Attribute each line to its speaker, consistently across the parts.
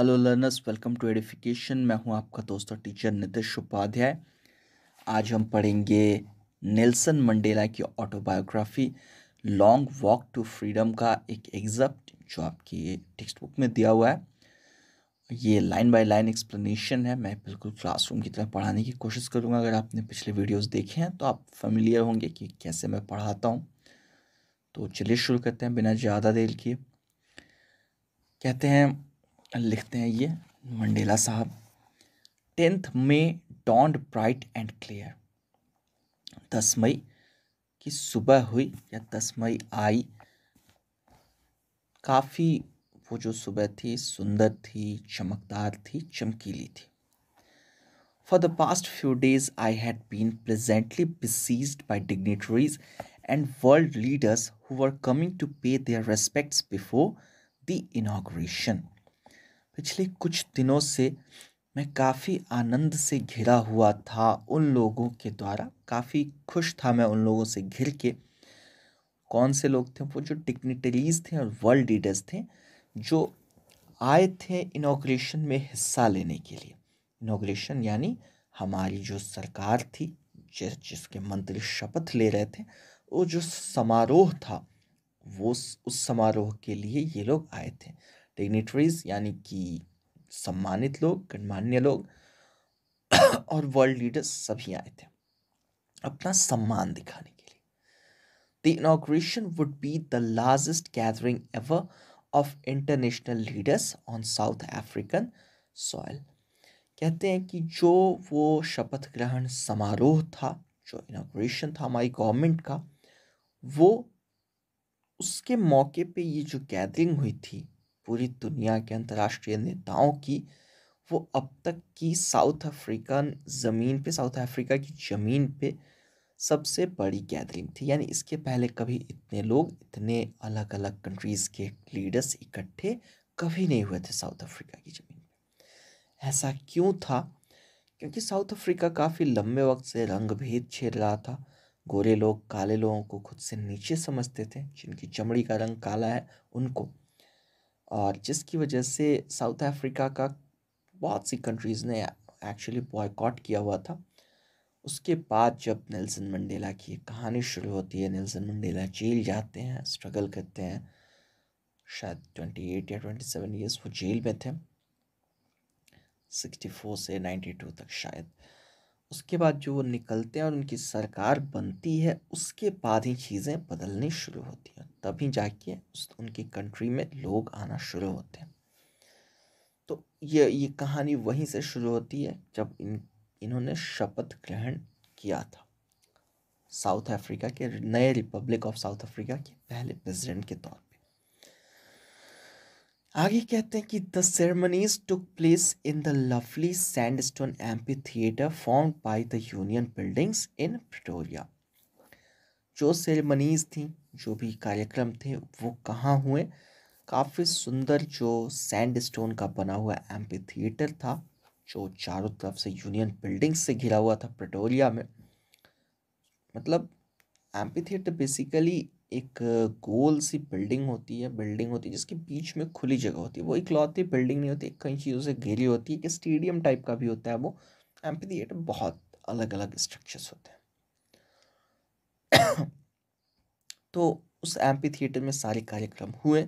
Speaker 1: Hello learners welcome to edification मैं हूं आपका दोस्त और टीचर नितिश उपाध्याय आज हम पढ़ेंगे नेल्सन मंडेला की autobiography Long Walk to Freedom का एक एग्जप्ट जो आपकी टेक्स्ट बुक में दिया हुआ है ये लाइन बाय लाइन एक्सप्लेनेशन है मैं बिल्कुल क्लासरूम की तरह पढ़ाने की कोशिश करूँगा अगर आपने पिछले वीडियोज़ देखे हैं तो आप फेमिलियर होंगे कि कैसे मैं पढ़ाता हूँ तो चलिए शुरू करते हैं बिना ज़्यादा देर किए कहते हैं लिखते हैं ये मंडेला साहब tenth May dawned bright and clear दस मई की सुबह हुई या दस मई आई काफ़ी वो जो सुबह थी सुंदर थी चमकदार थी चमकीली थी for the past few days I had been presently besieged by dignitaries and world leaders who are coming to pay their respects before the inauguration पिछले कुछ दिनों से मैं काफ़ी आनंद से घिरा हुआ था उन लोगों के द्वारा काफ़ी खुश था मैं उन लोगों से घिर के कौन से लोग थे वो जो डिग्निटरीज थे और वर्ल्ड लीडर्स थे जो आए थे इनाग्रेशन में हिस्सा लेने के लिए इनाग्रेशन यानी हमारी जो सरकार थी जिस जिसके मंत्री शपथ ले रहे थे वो जो समारोह था वो उस समारोह के लिए ये लोग आए थे डिग्नेटरीज यानी कि सम्मानित लोग गणमान्य लोग और वर्ल्ड लीडर्स सभी आए थे अपना सम्मान दिखाने के लिए the inauguration would be the largest gathering ever of international leaders on South African soil कहते हैं कि जो वो शपथ ग्रहण समारोह था जो इनाग्रेशन था हमारी गवर्नमेंट का वो उसके मौके पे ये जो गैदरिंग हुई थी पूरी दुनिया के अंतर्राष्ट्रीय नेताओं की वो अब तक की साउथ अफ्रीकन ज़मीन पे साउथ अफ्रीका की ज़मीन पे सबसे बड़ी गैदरिंग थी यानी इसके पहले कभी इतने लोग इतने अलग अलग कंट्रीज़ के लीडर्स इकट्ठे कभी नहीं हुए थे साउथ अफ्रीका की ज़मीन पे ऐसा क्यों था क्योंकि साउथ अफ्रीका काफ़ी लंबे वक्त से रंगभेद छेड़ रहा था गोरे लोग काले लोगों को खुद से नीचे समझते थे जिनकी चमड़ी का रंग काला है उनको और जिसकी वजह से साउथ अफ्रीका का बहुत सी कंट्रीज़ ने एक्चुअली बॉयकॉट किया हुआ था उसके बाद जब नेल्सन मंडेला की कहानी शुरू होती है नेल्सन मंडेला जेल जाते हैं स्ट्रगल करते हैं शायद ट्वेंटी एट या ट्वेंटी सेवन ईयर्स वो जेल में थे सिक्सटी फोर से नाइन्टी टू तक शायद उसके बाद जो वो निकलते हैं और उनकी सरकार बनती है उसके बाद ही चीज़ें बदलनी शुरू होती हैं तभी जाके उस उनकी कंट्री में लोग आना शुरू होते हैं तो ये ये कहानी वहीं से शुरू होती है जब इन इन्होंने शपथ ग्रहण किया था साउथ अफ्रीका के नए रिपब्लिक ऑफ साउथ अफ्रीका के पहले प्रेसिडेंट के तौर पर आगे कहते हैं कि the ceremonies took place in the lovely sandstone amphitheatre formed by the Union Buildings in Pretoria जो सेरेमनीज थी जो भी कार्यक्रम थे वो कहाँ हुए काफ़ी सुंदर जो सैंड स्टोन का बना हुआ एम्पी थिएटर था जो चारों तरफ से यूनियन बिल्डिंग्स से घिरा हुआ था प्रटोरिया में मतलब एम्पी थिएटर बेसिकली एक गोल सी बिल्डिंग होती है बिल्डिंग होती है जिसके बीच में खुली जगह होती है वो इकलौती बिल्डिंग नहीं होती कई चीज़ों से घेरी होती है एक स्टेडियम टाइप का भी होता है वो एम्पीथिएटर बहुत अलग अलग स्ट्रक्चर्स होते हैं तो उस एम्पी में सारे कार्यक्रम हुए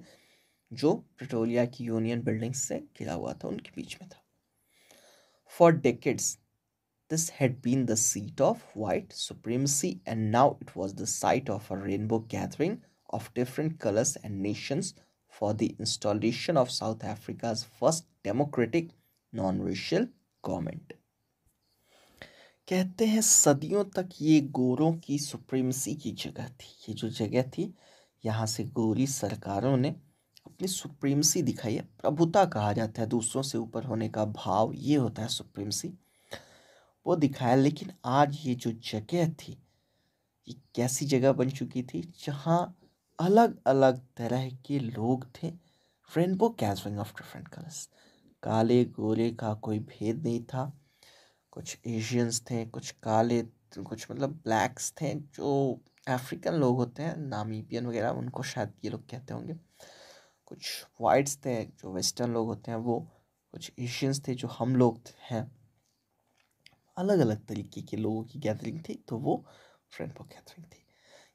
Speaker 1: जो पेट्रोलिया की यूनियन बिल्डिंग से घिरा हुआ था उनके बीच में था for decades This had been the seat of white supremacy, and now it was the site of a rainbow gathering of different colors and nations for the installation of South Africa's first democratic non-racial government. कहते हैं सदियों तक ये गोरों की supremacy की जगह थी ये जो जगह थी यहाँ से गोरी सरकारों ने अपनी सुप्रीमसी दिखाई है प्रभुता कहा जाता है दूसरों से ऊपर होने का भाव ये होता है सुप्रीमसी वो दिखाया लेकिन आज ये जो जगह थी ये कैसी जगह बन चुकी थी जहाँ अलग अलग तरह के लोग थे rainbow gathering of different colours काले गोरे का कोई भेद नहीं था कुछ एशियंस थे कुछ काले कुछ मतलब ब्लैक्स थे जो अफ्रीकन लोग होते हैं नामीबियन वगैरह उनको शायद ये लोग कहते होंगे कुछ वाइट्स थे जो वेस्टर्न लोग होते हैं वो कुछ एशियंस थे जो हम लोग हैं अलग अलग तरीके के लोगों की गैदरिंग थी तो वो फ्रेंड बुक गैदरिंग थी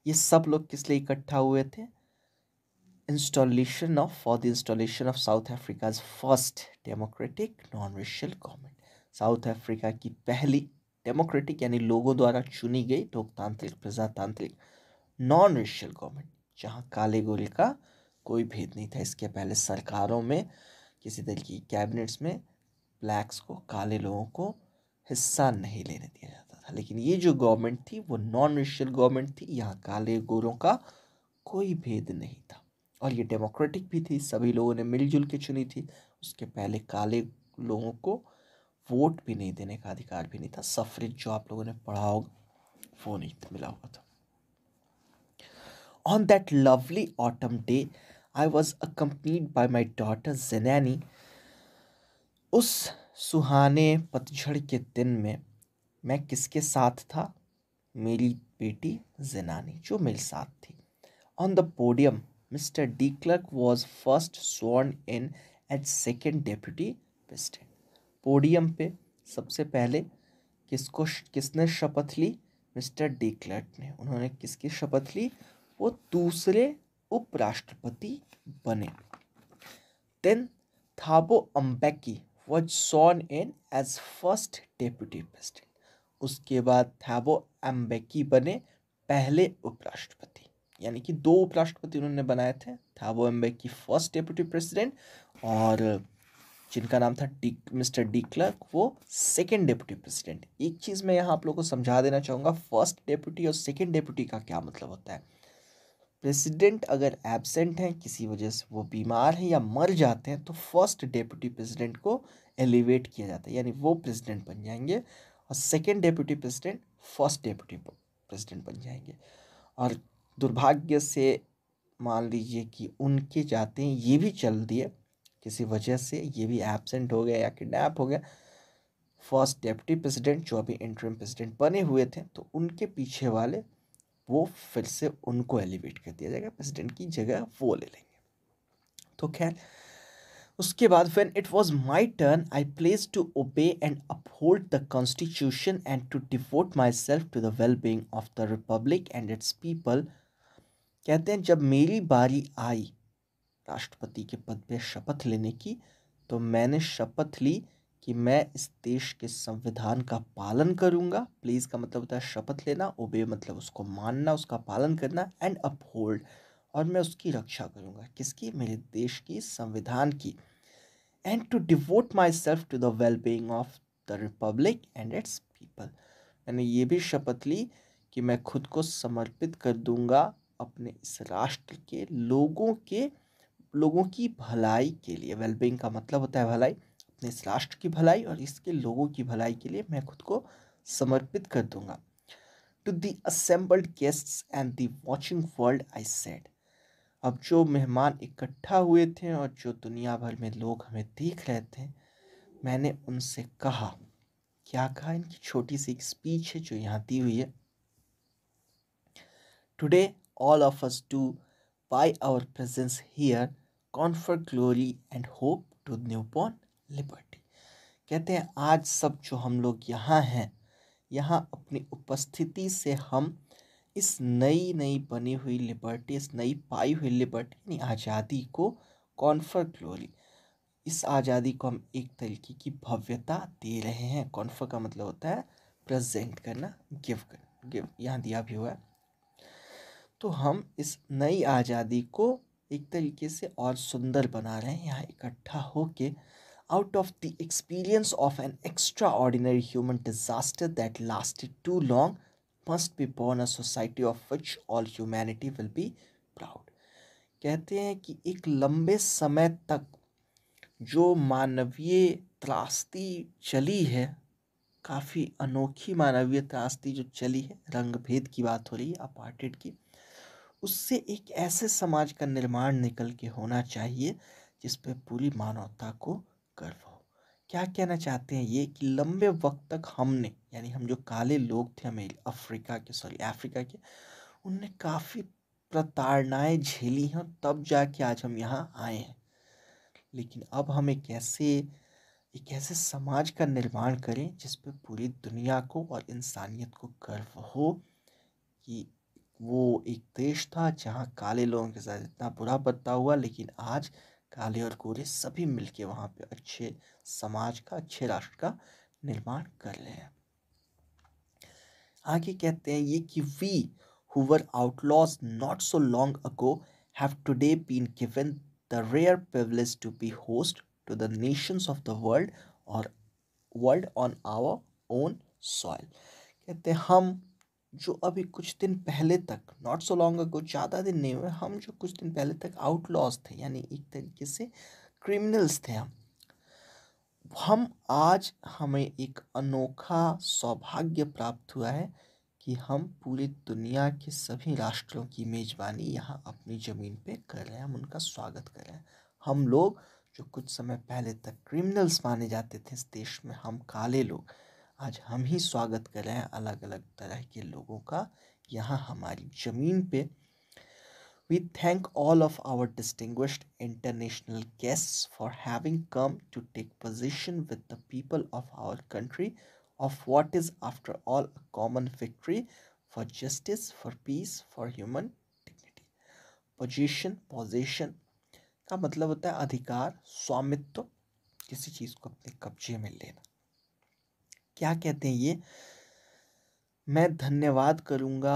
Speaker 1: ये सब लोग किस लिए इकट्ठा हुए थे installation of for the installation of South Africa first democratic non racial government South Africa की पहली डेमोक्रेटिक यानी लोगों द्वारा चुनी गई लोकतांत्रिक प्रजातांत्रिक नॉन रेशियल गवर्नमेंट जहाँ काले गोरे का कोई भेद नहीं था इसके पहले सरकारों में किसी तरीके की कैबिनेट्स में ब्लैक्स को काले लोगों को हिस्सा नहीं लेने दिया जाता था लेकिन ये जो गवर्नमेंट थी वो नॉन रेशियल गवर्नमेंट थी यहाँ काले गोरों का कोई भेद नहीं था और ये डेमोक्रेटिक भी थी सभी लोगों ने मिलजुल के चुनी थी उसके पहले काले लोगों को वोट भी नहीं देने का अधिकार भी नहीं था सफरेज जो आप लोगों ने पढ़ा होगा वो नहीं मिला हुआ था On lovely autumn day I was a accompanied by my daughter Zenani उस सुहाने पतझड़ के दिन में मैं किसके साथ था मेरी बेटी जिनानी जो मेरे साथ थी on the podium mister de Klerk was first sworn in as second deputy president podium पे सबसे पहले किसको किसने शपथ ली मिस्टर डी क्लर्क ने उन्होंने किसकी शपथ ली वो दूसरे उपराष्ट्रपति बने then Thabo Mbeki was sworn in as first deputy president उसके बाद था वो एम्बेकी बने पहले उपराष्ट्रपति यानी कि दो उपराष्ट्रपति उन्होंने बनाए थे था वो एम्बेकी फर्स्ट डेप्यूटी प्रेसिडेंट और जिनका नाम था डी मिस्टर डी क्लर्क वो सेकेंड डेप्यूटी प्रेसिडेंट एक चीज़ मैं यहाँ आप लोगों को समझा देना चाहूँगा फर्स्ट डेप्यूटी और सेकेंड डेप्यूटी का क्या मतलब होता है प्रेसिडेंट अगर एबसेंट हैं किसी वजह से वो बीमार हैं या मर जाते हैं तो फर्स्ट डेप्यूटी प्रेसिडेंट को एलिवेट किया जाता है यानी वो प्रेसिडेंट बन जाएंगे और second deputy president first deputy president बन जाएंगे और दुर्भाग्य से मान लीजिए कि उनके जाते हैं ये भी चल दिए किसी वजह से ये भी एबसेंट हो गया या किडनैप हो गया फर्स्ट डेप्टी प्रेसिडेंट जो अभी इंटरम प्रेसिडेंट बने हुए थे तो उनके पीछे वाले वो फिर से उनको एलिवेट कर दिया जाएगा प्रेसिडेंट की जगह वो ले लेंगे तो खैर उसके बाद फिर it was my turn I place to obey and uphold the constitution and to devote myself to the well being of the republic and its people कहते हैं जब मेरी बारी आई राष्ट्रपति के पद पर शपथ लेने की तो मैंने शपथ ली कि मैं इस देश के संविधान का पालन करूंगा प्लीज का मतलब होता है शपथ लेना ओबे मतलब उसको मानना उसका पालन करना एंड अपहोल्ड और मैं उसकी रक्षा करूंगा किसकी मेरे देश की संविधान की and to devote myself to the well being of the republic and its people मैंने ये भी शपथ ली कि मैं खुद को समर्पित कर दूंगा अपने इस राष्ट्र के लोगों के लोगों की भलाई के लिए वेलबींग का मतलब होता है भलाई अपने इस राष्ट्र की भलाई और इसके लोगों की भलाई के लिए मैं खुद को समर्पित कर दूंगा to the assembled guests and the watching world I said अब जो मेहमान इकट्ठा हुए थे और जो दुनिया भर में लोग हमें देख रहे थे मैंने उनसे कहा क्या कहा इनकी छोटी सी एक स्पीच है जो यहाँ दी हुई है today all of us do by our presence here glory and hope to newborn liberty कहते हैं आज सब जो हम लोग यहाँ हैं यहाँ अपनी उपस्थिति से हम इस नई नई बनी हुई लिबर्टी इस नई पाई हुई लिबर्टी यानी आज़ादी को कॉन्फर ग्लोरी इस आज़ादी को हम एक तरीके की भव्यता दे रहे हैं कॉन्फर का मतलब होता है प्रेजेंट करना गिव कर गिव यहाँ दिया भी हुआ है तो हम इस नई आज़ादी को एक तरीके से और सुंदर बना रहे हैं यहाँ इकट्ठा होके के out of the experience of an extraordinary human disaster that lasted too long must be born a society of which all humanity will be proud कहते हैं कि एक लंबे समय तक जो मानवीय त्रास्ती चली है काफ़ी अनोखी मानवीय त्रास्ती जो चली है रंग भेद की बात हो रही है अपार्टेड की उससे एक ऐसे समाज का निर्माण निकल के होना चाहिए जिस पर पूरी मानवता को कर हो क्या कहना चाहते हैं ये कि लंबे वक्त तक हमने यानी हम जो काले लोग थे हमें अफ्रीका के सॉरी अफ्रीका के उनने काफ़ी प्रताड़नाएँ झेली हैं और तब जाके आज हम यहाँ आए हैं लेकिन अब हम एक ऐसे एक ऐसे समाज का निर्माण करें जिस पर पूरी दुनिया को और इंसानियत को गर्व हो कि वो एक देश था जहाँ काले लोगों के साथ इतना बुरा बर्ताव हुआ लेकिन आज काले और गोरे सभी मिलके वहाँ पे अच्छे समाज का अच्छे राष्ट्र का निर्माण कर ले हैं आगे कहते हैं ये कि we who outlaws not so long ago have today been given the rare privilege to be host to the nations of the world और world on our own soil कहते हैं हम जो अभी कुछ दिन पहले तक नॉट सो लॉन्ग अगो ज़्यादा दिन नहीं हुए हम जो कुछ दिन पहले तक आउटलॉज थे यानी एक तरीके से क्रिमिनल्स थे हम हम आज हमें एक अनोखा सौभाग्य प्राप्त हुआ है कि हम पूरी दुनिया के सभी राष्ट्रों की मेज़बानी यहाँ अपनी ज़मीन पे कर रहे हैं हम उनका स्वागत कर रहे हैं हम लोग जो कुछ समय पहले तक क्रिमिनल्स माने जाते थे इस देश में हम काले लोग आज हम ही स्वागत कर रहे हैं अलग अलग तरह के लोगों का यहाँ हमारी ज़मीन पे we thank all of our distinguished international guests for having come to take position with the people of our country of what is after all a common victory for justice for peace for human dignity position position का मतलब होता है अधिकार स्वामित्व किसी चीज़ को अपने कब्जे में लेना क्या कहते हैं ये मैं धन्यवाद करूँगा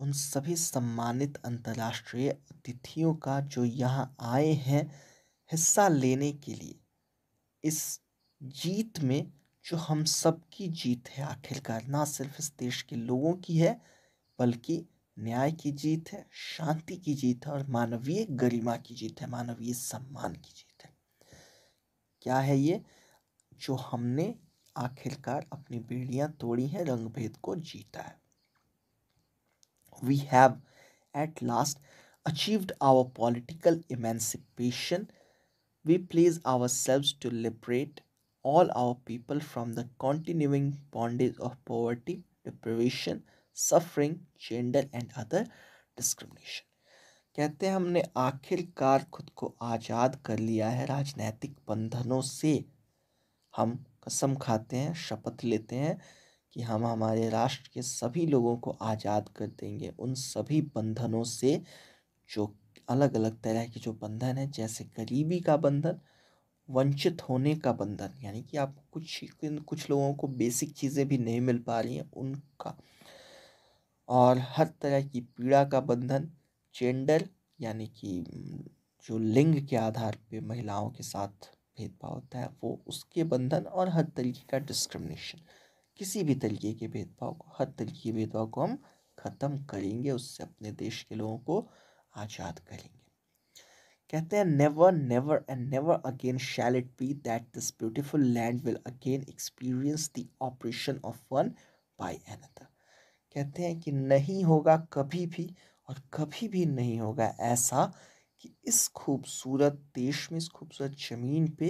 Speaker 1: उन सभी सम्मानित अंतर्राष्ट्रीय अतिथियों का जो यहाँ आए हैं हिस्सा लेने के लिए इस जीत में जो हम सबकी जीत है आखिरकार ना सिर्फ इस देश के लोगों की है बल्कि न्याय की जीत है शांति की जीत है और मानवीय गरिमा की जीत है मानवीय सम्मान की जीत है क्या है ये जो हमने आखिरकार अपनी बेड़ियां तोड़ी है रंग भेद को जीता है we have at last achieved our political emancipation we pledge ourselves to liberate all our people from the continuing bondage of poverty deprivation suffering gender and other discrimination कहते हैं हमने आखिरकार खुद को आज़ाद कर लिया है राजनैतिक बंधनों से हम कसम खाते हैं शपथ लेते हैं कि हम हमारे राष्ट्र के सभी लोगों को आज़ाद कर देंगे उन सभी बंधनों से जो अलग अलग तरह के जो बंधन हैं जैसे गरीबी का बंधन वंचित होने का बंधन यानी कि आप कुछ कुछ लोगों को बेसिक चीज़ें भी नहीं मिल पा रही हैं उनका और हर तरह की पीड़ा का बंधन जेंडर यानी कि जो लिंग के आधार पे महिलाओं के साथ भेदभाव होता है वो उसके बंधन और हर तरीके का डिस्क्रिमिनेशन किसी भी तरीके के भेदभाव को हर तरीके के भेदभाव को हम ख़त्म करेंगे उससे अपने देश के लोगों को आज़ाद करेंगे कहते हैं never never and never again shall it be that this beautiful land will again experience the operation of one by another कहते हैं कि नहीं होगा कभी भी और कभी भी नहीं होगा ऐसा कि इस खूबसूरत देश में इस खूबसूरत ज़मीन पे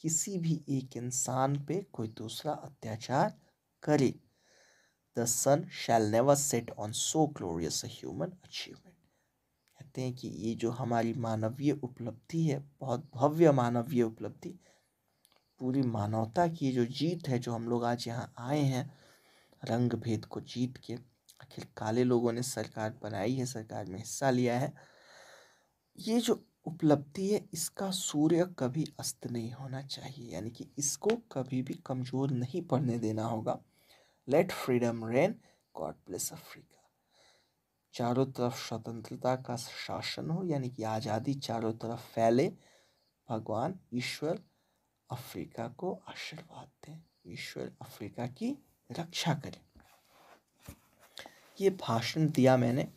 Speaker 1: किसी भी एक इंसान पे कोई दूसरा अत्याचार करे the sun shall never set on so glorious human achievement कहते हैं कि ये जो हमारी मानवीय उपलब्धि है बहुत भव्य मानवीय उपलब्धि पूरी मानवता की जो जीत है जो हम लोग आज यहाँ आए हैं रंग भेद को जीत के आखिर काले लोगों ने सरकार बनाई है सरकार में हिस्सा लिया है ये जो उपलब्धि है इसका सूर्य कभी अस्त नहीं होना चाहिए यानी कि इसको कभी भी कमज़ोर नहीं पड़ने देना होगा let freedom reign God bless Africa चारों तरफ स्वतंत्रता का शासन हो यानी कि आज़ादी चारों तरफ फैले भगवान ईश्वर अफ्रीका को आशीर्वाद दें ईश्वर अफ्रीका की रक्षा करें ये भाषण दिया मैंने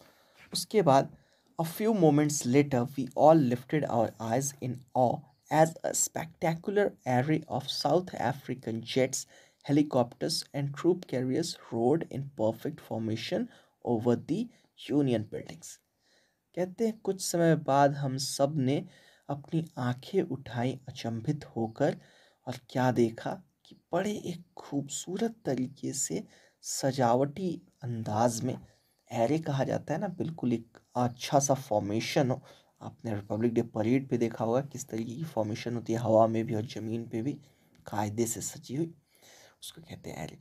Speaker 1: उसके बाद A few moments later, we all lifted our eyes in awe as a spectacular array of South African jets, helicopters, and troop carriers roared in perfect formation over the Union buildings. कहते हैं कुछ समय बाद हम सब ने अपनी आंखें उठाई अचंभित होकर और क्या देखा कि बड़े एक खूबसूरत तरीके से सजावटी अंदाज में एरे कहा जाता है ना बिल्कुल एक अच्छा सा फॉर्मेशन हो आपने रिपब्लिक डे परेड पे देखा होगा किस तरीके की फॉर्मेशन होती है हवा में भी और ज़मीन पे भी कायदे से सजी हुई उसको कहते हैं एरे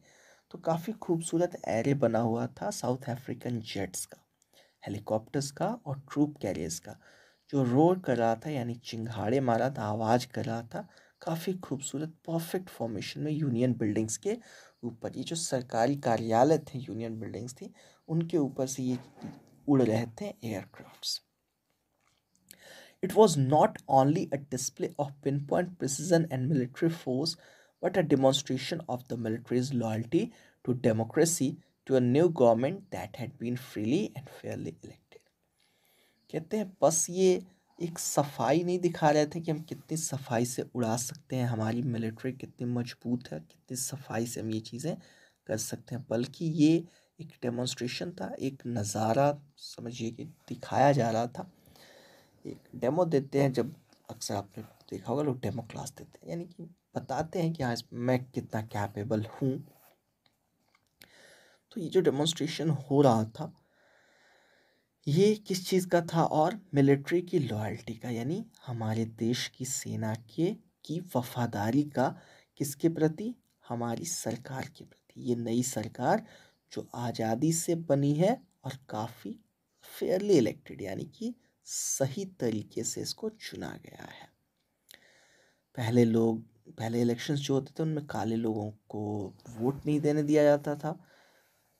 Speaker 1: तो काफ़ी खूबसूरत एरे बना हुआ था साउथ अफ्रीकन जेट्स का हेलीकॉप्टर्स का और ट्रूप कैरियर्स का जो रोड कर रहा था यानी चिंगाड़े मारा था आवाज़ कर रहा था काफ़ी खूबसूरत परफेक्ट फॉर्मेशन में यूनियन बिल्डिंग्स के ऊपर ये जो सरकारी कार्यालय थे यूनियन बिल्डिंग्स थी उनके ऊपर से ये उड़ रहे थे aircrafts it was not only a display of pin point precision and military force but a demonstration of the military's loyalty to democracy to a new government that had been freely and fairly elected कहते हैं बस ये एक सफाई नहीं दिखा रहे थे कि हम कितनी सफाई से उड़ा सकते हैं हमारी मिलिट्री कितनी मजबूत है कितनी सफाई से हम ये चीज़ें कर सकते हैं बल्कि ये एक डेमोन्स्ट्रेशन था एक नज़ारा समझिए कि दिखाया जा रहा था एक डेमो देते हैं जब अक्सर आपने देखा होगा लोग डेमो क्लास देते हैं यानी कि बताते हैं कि हाँ मैं कितना कैपेबल हूँ तो ये जो डेमोन्स्ट्रेशन हो रहा था ये किस चीज़ का था और मिलिट्री की लॉयल्टी का यानी हमारे देश की सेना के की वफादारी का किसके प्रति हमारी सरकार के प्रति ये नई सरकार जो आज़ादी से बनी है और काफ़ी फेयरली इलेक्टेड यानी कि सही तरीके से इसको चुना गया है पहले लोग पहले इलेक्शंस जो होते थे उनमें काले लोगों को वोट नहीं देने दिया जाता था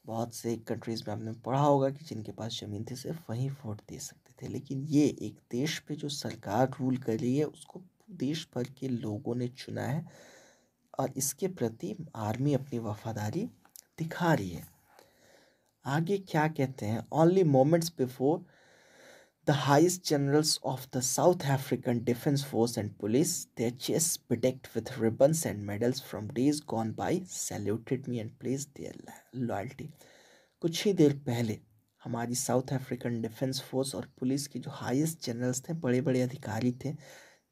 Speaker 1: बहुत से कंट्रीज़ में आपने पढ़ा होगा कि जिनके पास ज़मीन थी सिर्फ वहीं वोट दे सकते थे लेकिन ये एक देश पे जो सरकार रूल कर रही है उसको देश भर के लोगों ने चुना है और इसके प्रति आर्मी अपनी वफादारी दिखा रही है आगे क्या कहते हैं only moments before the highest generals of the South African defence force and police they चेस protect with ribbons and medals from days gone by saluted me and place their loyalty कुछ ही देर पहले हमारी साउथ अफ्रीकन डिफेंस फोर्स और police के जो heist generals थे बड़े बड़े अधिकारी थे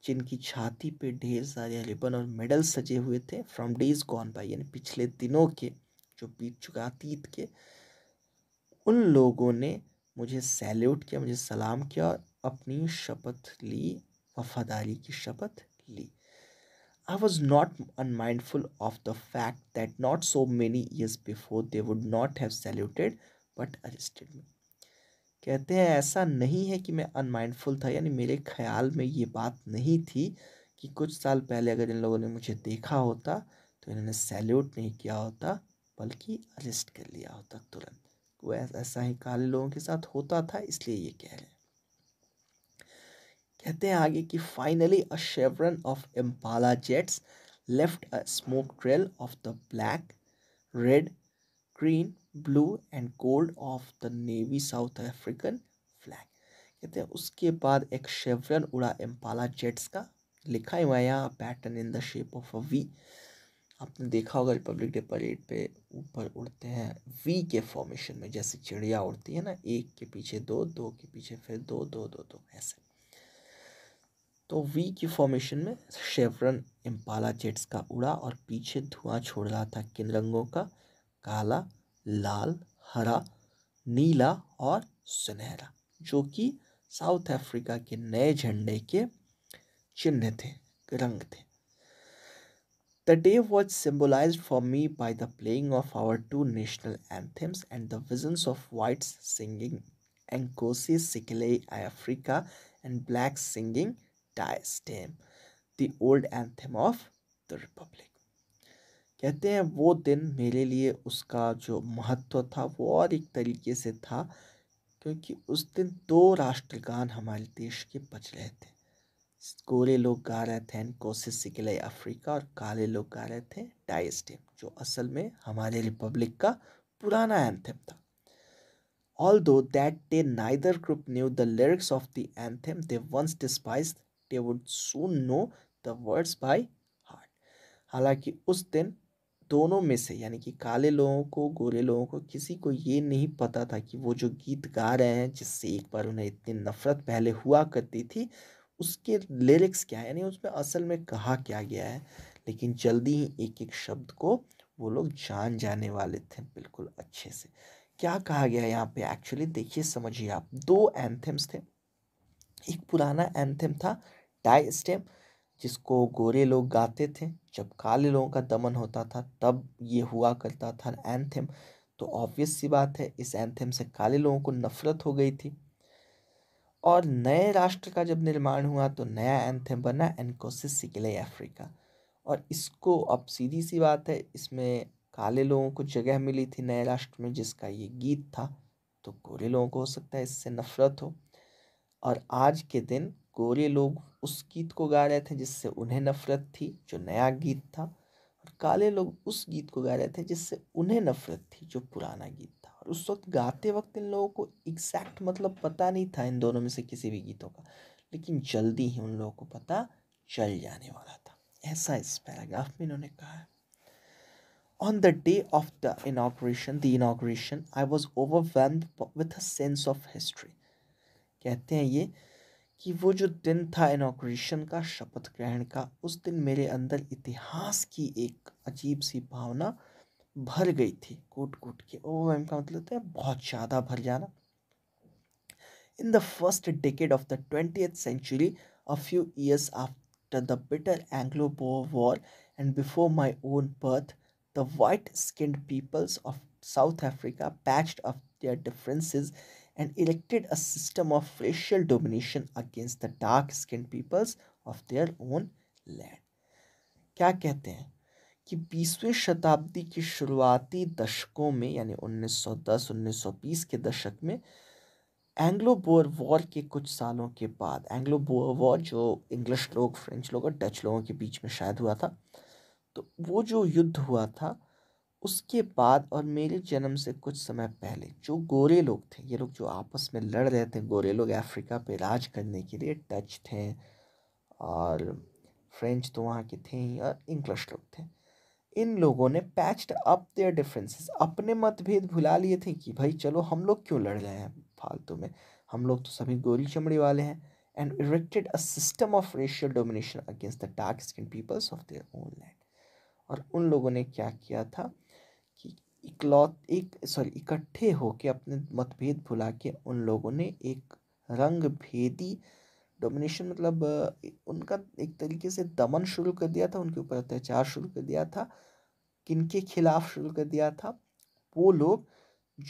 Speaker 1: जिनकी छाती पे ढेर सारे रिबन और मेडल्स सजे हुए थे फ्रॉम डेज गॉन बाई यानी पिछले दिनों के जो बीत चुका अतीत के उन लोगों ने मुझे सैल्यूट किया मुझे सलाम किया और अपनी शपथ ली वफादारी की शपथ ली I was not unmindful of the fact that not so many years before they would not have saluted but arrested me कहते हैं ऐसा नहीं है कि मैं अनमाइंडफुल था यानी मेरे ख्याल में ये बात नहीं थी कि कुछ साल पहले अगर इन लोगों ने मुझे देखा होता तो इन्होंने सैल्यूट नहीं किया होता बल्कि अरेस्ट कर लिया होता तुरंत वो ऐसा ही काले लोगों के साथ होता था इसलिए ये कह रहे हैं कहते हैं आगे कि finally a chevron of Impala jets left a smoke trail of the black red green blue and gold of the navy South African flag कहते हैं उसके बाद एक शेवरन उड़ा एम्पाला जेट्स का लिखा हुआ है यहाँ pattern in the shape of a V आपने देखा होगा रिपब्लिक डे परेड पे ऊपर उड़ते हैं वी के फॉर्मेशन में जैसे चिड़िया उड़ती है ना एक के पीछे दो दो के पीछे फिर दो दो दो दो ऐसे तो वी की फॉर्मेशन में शेवरन इम्पाला जेट्स का उड़ा और पीछे धुआं छोड़ रहा था किन रंगों का काला लाल हरा नीला और सुनहरा जो कि साउथ अफ्रीका के नए झंडे के चिन्ह थे रंग थे The day was symbolized for me by the playing of our two national anthems and the visions of whites singing Nkosi Sikile Africa and blacks singing Die Stem, the old anthem of the Republic. कहते हैं वो दिन मेरे लिए उसका जो महत्व था वो और एक तरीके से था क्योंकि उस दिन दो राष्ट्रगान हमारे देश के बच रहे थे गोरे लोग गा रहे थे कोशिश सिकले अफ्रीका और काले लोग गा रहे थे डाई स्टेप जो असल में हमारे रिपब्लिक का पुराना एंथम था although that day neither group knew the lyrics of the anthem they once despise they would soon know the words by heart हालांकि उस दिन दोनों में से यानी कि काले लोगों को गोरे लोगों को किसी को ये नहीं पता था कि वो जो गीत गा रहे हैं जिससे एक बार उन्हें इतनी नफरत पहले हुआ करती थी उसके लिरिक्स क्या है यानी उसमें असल में कहा क्या गया है लेकिन जल्दी ही एक एक शब्द को वो लोग जान जाने वाले थे बिल्कुल अच्छे से क्या कहा गया यहाँ पे एक्चुअली देखिए समझिए आप दो एंथम्स थे एक पुराना एंथम था डाई स्टेम जिसको गोरे लोग गाते थे जब काले लोगों का दमन होता था तब ये हुआ करता था एंथम तो ऑब्वियस सी बात है इस एंथम से काले लोगों को नफ़रत हो गई थी और नए राष्ट्र का जब निर्माण हुआ तो नया एंथम बना एनकोसिस सिकले अफ्रीका और इसको अब सीधी सी बात है इसमें काले लोगों को जगह मिली थी नए राष्ट्र में जिसका ये गीत था तो गोरे लोगों को हो सकता है इससे नफरत हो और आज के दिन गोरे लोग उस गीत को गा रहे थे जिससे उन्हें नफरत थी जो नया गीत था और काले लोग उस गीत को गा रहे थे जिससे उन्हें नफरत थी जो पुराना गीत और उस वक्त गाते वक्त इन लोगों को एग्जैक्ट मतलब पता नहीं था इन दोनों में से किसी भी गीतों का लेकिन जल्दी ही उन लोगों को पता चल जाने वाला था ऐसा इस पैराग्राफ में इन्होंने कहा है on the day of the inauguration the inauguration I was overwhelmed with a sense of history कहते हैं ये कि वो जो दिन था इनाग्रेशन का शपथ ग्रहण का उस दिन मेरे अंदर इतिहास की एक अजीब सी भावना भर गई थी कूट कूट के ओ एम का मतलब होता तो है बहुत ज़्यादा भर जाना in the first decade of the twenty century a few years after the bitter Anglo Boer war and before my own birth the white skinned peoples of South Africa patched up their differences and elected a system of racial domination against the dark skin peoples of their own land क्या कहते हैं कि बीसवीं शताब्दी की शुरुआती दशकों में यानी 1910-1920 के दशक में एंग्लो बोअर वॉर के कुछ सालों के बाद एंग्लो बोअर वॉर जो इंग्लिश लोग फ्रेंच लोग और डच लोगों के बीच में शायद हुआ था तो वो जो युद्ध हुआ था उसके बाद और मेरे जन्म से कुछ समय पहले जो गोरे लोग थे ये लोग जो आपस में लड़ रहे थे गोरे लोग अफ्रीका पे राज करने के लिए डच थे और फ्रेंच तो वहाँ के थे ही और इंग्लिश लोग थे इन लोगों ने पैच्ड अप देयर डिफरेंसेस अपने मतभेद भुला लिए थे कि भाई चलो हम लोग क्यों लड़ रहे हैं फालतू में हम लोग तो सभी गोरी चमड़ी वाले हैं and erected a system of racial domination against the dark skin peoples of their own land और उन लोगों ने क्या किया था कि इकलौत एक सॉरी इकट्ठे होके अपने मतभेद भुला के उन लोगों ने एक रंग भेदी डोमिनेशन मतलब उनका एक तरीके से दमन शुरू कर दिया था उनके ऊपर अत्याचार शुरू कर दिया था किनके खिलाफ शुरू कर दिया था वो लोग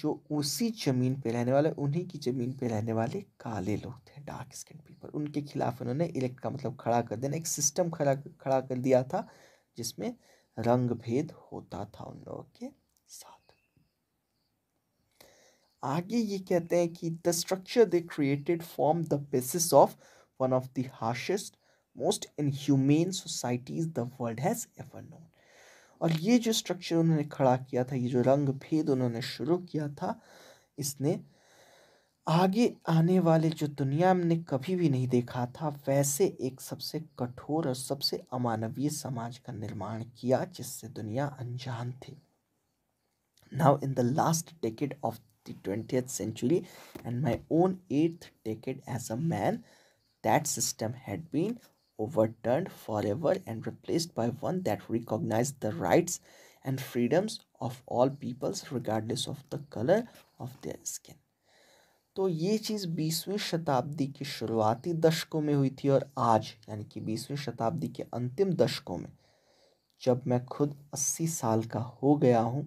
Speaker 1: जो उसी ज़मीन पे रहने वाले उन्हीं की ज़मीन पे रहने वाले काले लोग थे डार्क स्किन पीपल उनके खिलाफ उन्होंने इलेक्ट का मतलब खड़ा कर देना एक सिस्टम खड़ा खड़ा कर दिया था जिसमें रंग भेद होता था उन लोगों के साथ आगे ये कहते हैं कि the structure they created form the basis of one of the harshest most inhumane societies the world has ever known और ये जो स्ट्रक्चर उन्होंने खड़ा किया था ये जो रंग भेद उन्होंने शुरू किया था इसने आगे आने वाले जो दुनिया में कभी भी नहीं देखा था वैसे एक सबसे कठोर और सबसे अमानवीय समाज का निर्माण किया जिससे दुनिया अनजान थी now in the last decade of the twenty century and my own eighth decade as a man that system had been overturned forever and replaced by one that recognized the rights and freedoms of all peoples regardless of the color of their skin तो ये चीज़ बीसवीं शताब्दी के शुरुआती दशकों में हुई थी और आज यानी कि बीसवीं शताब्दी के अंतिम दशकों में जब मैं खुद अस्सी साल का हो गया हूँ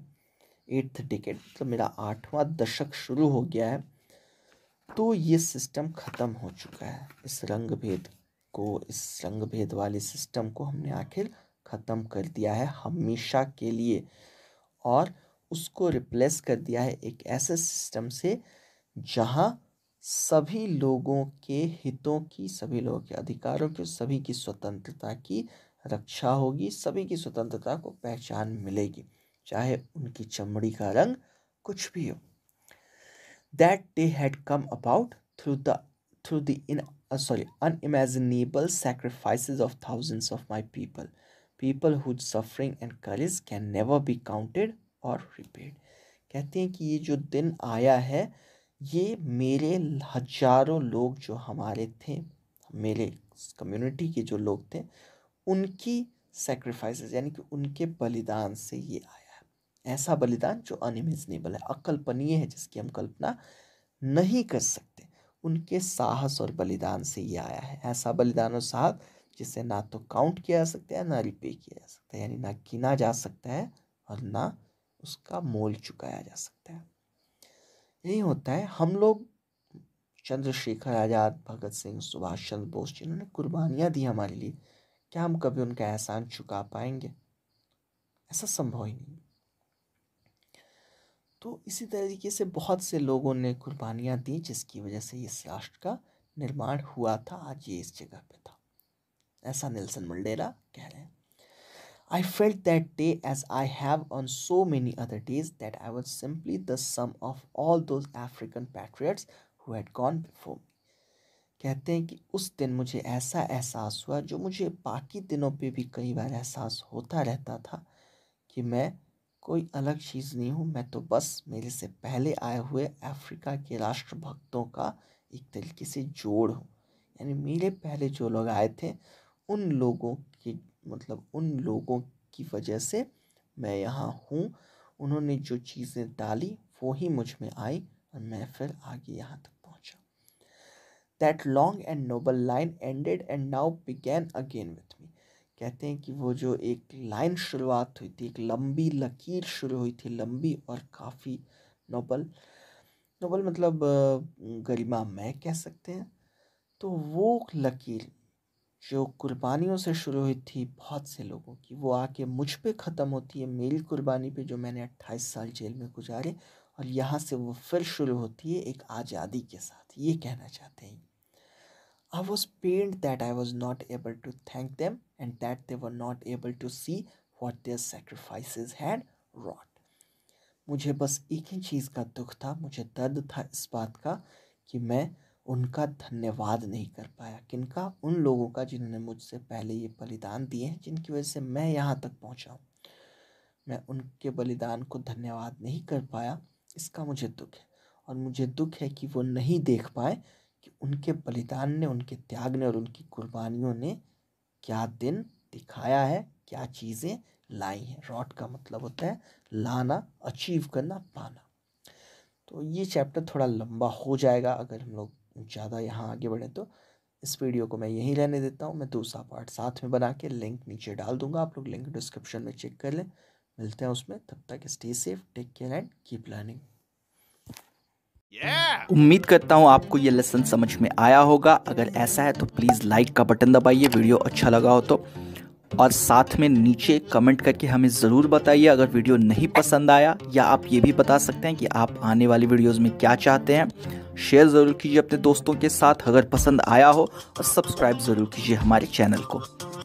Speaker 1: एट्थ डिकेट मतलब तो मेरा आठवां दशक शुरू हो गया है तो ये सिस्टम ख़त्म हो चुका है इस रंग भेद को इस रंग भेद वाले सिस्टम को हमने आखिर ख़त्म कर दिया है हमेशा के लिए और उसको रिप्लेस कर दिया है एक ऐसे सिस्टम से जहाँ सभी लोगों के हितों की सभी लोगों के अधिकारों की सभी की स्वतंत्रता की रक्षा होगी सभी की स्वतंत्रता को पहचान मिलेगी चाहे उनकी चमड़ी का रंग कुछ भी हो that they had come about through the through the in, uh, sorry unimaginable sacrifices of thousands of my people people whose suffering and courage can never be counted or repaid कहते हैं कि ये जो दिन आया है ये मेरे हजारों लोग जो हमारे थे मेरे कम्युनिटी के जो लोग थे उनकी सेक्रीफाइस यानी कि उनके बलिदान से ये आया ऐसा बलिदान जो अनिमेजनेबल है अकल्पनीय है जिसकी हम कल्पना नहीं कर सकते उनके साहस और बलिदान से ये आया है ऐसा बलिदान और साहस जिसे ना तो काउंट किया जा सकता है ना रिपे किया जा सकता है यानी ना गिना जा सकता है और ना उसका मोल चुकाया जा सकता है यही होता है हम लोग चंद्रशेखर आज़ाद भगत सिंह सुभाष चंद्र बोस जिन्होंने कुर्बानियाँ दी हमारे लिए क्या हम कभी उनका एहसान चुका पाएंगे ऐसा संभव ही नहीं तो इसी तरीके से बहुत से लोगों ने कुर्बानियाँ दी जिसकी वजह से इस राष्ट्र का निर्माण हुआ था आज ये इस जगह पे था ऐसा नेल्सन मंडेरा कह रहे हैं I felt that day as I have on so many other days that I was simply the sum of all those African patriots who had gone before me. कहते हैं कि उस दिन मुझे ऐसा एहसास हुआ जो मुझे बाकी दिनों पे भी कई बार एहसास होता रहता था कि मैं कोई अलग चीज़ नहीं हूँ मैं तो बस मेरे से पहले आए हुए अफ्रीका के राष्ट्रभक्तों का एक तरीके से जोड़ हूँ यानी मेरे पहले जो लोग आए थे उन लोगों की मतलब उन लोगों की वजह से मैं यहाँ हूँ उन्होंने जो चीज़ें डाली वो ही मुझ में आई और मैं फिर आगे यहाँ तक पहुँचा that long and noble line ended and now began again with कहते हैं कि वो जो एक लाइन शुरुआत हुई थी एक लंबी लकीर शुरू हुई थी लंबी और काफ़ी नोबल नोबल मतलब गरिमा मैं कह सकते हैं तो वो लकीर जो कुर्बानियों से शुरू हुई थी बहुत से लोगों की वो आके मुझ पे ख़त्म होती है मेरी कुर्बानी पे जो मैंने अट्ठाईस साल जेल में गुजारे और यहाँ से वो फिर शुरू होती है एक आज़ादी के साथ ये कहना चाहते हैं I was pained that I was not able to thank them and that they were not able to see what their sacrifices had wrought. मुझे बस एक ही चीज़ का दुख था मुझे दर्द था इस बात का कि मैं उनका धन्यवाद नहीं कर पाया किनका उन लोगों का जिन्होंने मुझसे पहले ये बलिदान दिए हैं जिनकी वजह से मैं यहाँ तक पहुँचा हूँ मैं उनके बलिदान को धन्यवाद नहीं कर पाया इसका मुझे दुख है और मुझे दुख है कि वो नहीं देख पाए कि उनके बलिदान ने उनके त्याग ने और उनकी कुर्बानियों ने क्या दिन दिखाया है क्या चीज़ें लाई हैं रॉट का मतलब होता है लाना अचीव करना पाना तो ये चैप्टर थोड़ा लंबा हो जाएगा अगर हम लोग ज़्यादा यहाँ आगे बढ़ें तो इस वीडियो को मैं यहीं रहने देता हूँ मैं दूसरा पार्ट साथ में बना के लिंक नीचे डाल दूंगा आप लोग लिंक डिस्क्रिप्शन में चेक कर लें मिलते हैं उसमें तब तक stay safe take care and keep learning उम्मीद करता हूँ आपको ये लेसन समझ में आया होगा अगर ऐसा है तो प्लीज़ लाइक का बटन दबाइए वीडियो अच्छा लगा हो तो और साथ में नीचे कमेंट करके हमें ज़रूर बताइए अगर वीडियो नहीं पसंद आया या आप ये भी बता सकते हैं कि आप आने वाली वीडियोस में क्या चाहते हैं शेयर ज़रूर कीजिए अपने दोस्तों के साथ अगर पसंद आया हो और सब्सक्राइब ज़रूर कीजिए हमारे चैनल को